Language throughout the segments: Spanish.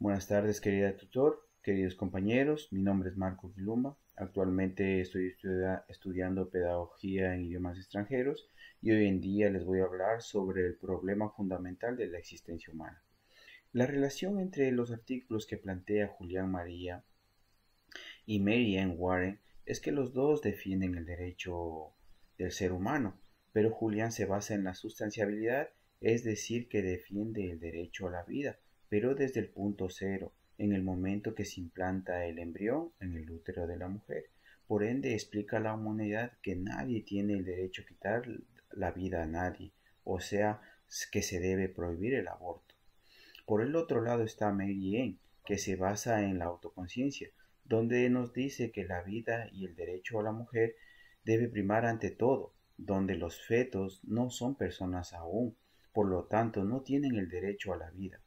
Buenas tardes, querida tutor, queridos compañeros. Mi nombre es Marco Quilumba. Actualmente estoy estudiando pedagogía en idiomas extranjeros y hoy en día les voy a hablar sobre el problema fundamental de la existencia humana. La relación entre los artículos que plantea Julián María y Mary Ann Warren es que los dos defienden el derecho del ser humano, pero Julián se basa en la sustanciabilidad, es decir, que defiende el derecho a la vida, pero desde el punto cero, en el momento que se implanta el embrión en el útero de la mujer. Por ende, explica la humanidad que nadie tiene el derecho a quitar la vida a nadie, o sea, que se debe prohibir el aborto. Por el otro lado está Mary que se basa en la autoconciencia, donde nos dice que la vida y el derecho a la mujer debe primar ante todo, donde los fetos no son personas aún, por lo tanto no tienen el derecho a la vida.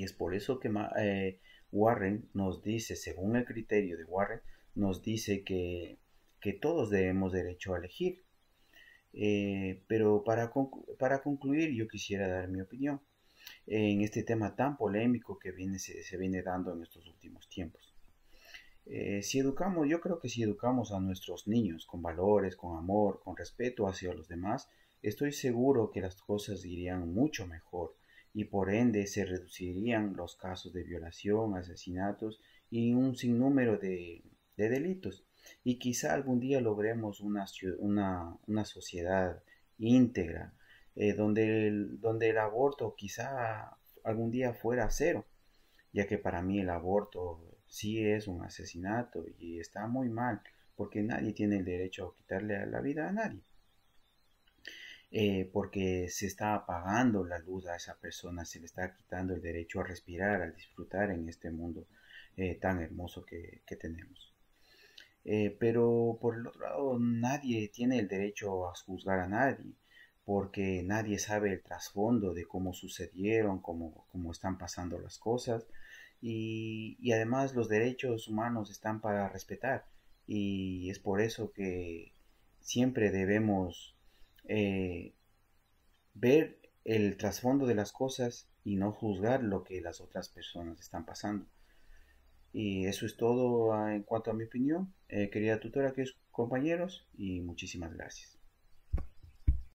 Y es por eso que eh, Warren nos dice, según el criterio de Warren, nos dice que, que todos debemos derecho a elegir. Eh, pero para, concluir, yo quisiera dar mi opinión en este tema tan polémico que viene, se, viene dando en estos últimos tiempos. Eh, si educamos, yo creo que si educamos a nuestros niños con valores, con amor, con respeto hacia los demás, estoy seguro que las cosas irían mucho mejor y por ende se reducirían los casos de violación, asesinatos y un sinnúmero de, de delitos. Y quizá algún día logremos una, una, una sociedad íntegra eh, donde, donde el aborto quizá algún día fuera cero, ya que para mí el aborto sí es un asesinato y está muy mal porque nadie tiene el derecho a quitarle la vida a nadie. Eh, porque se está apagando la luz a esa persona, se le está quitando el derecho a respirar, a disfrutar en este mundo eh, tan hermoso que, tenemos. Eh, pero por el otro lado, nadie tiene el derecho a juzgar a nadie, porque nadie sabe el trasfondo de cómo sucedieron, cómo, están pasando las cosas, y además los derechos humanos están para respetar, y es por eso que siempre debemos eh, ver el trasfondo de las cosas y no juzgar lo que las otras personas están pasando. Y eso es todo ah, en cuanto a mi opinión. Eh, querida tutora, queridos compañeros, y muchísimas gracias.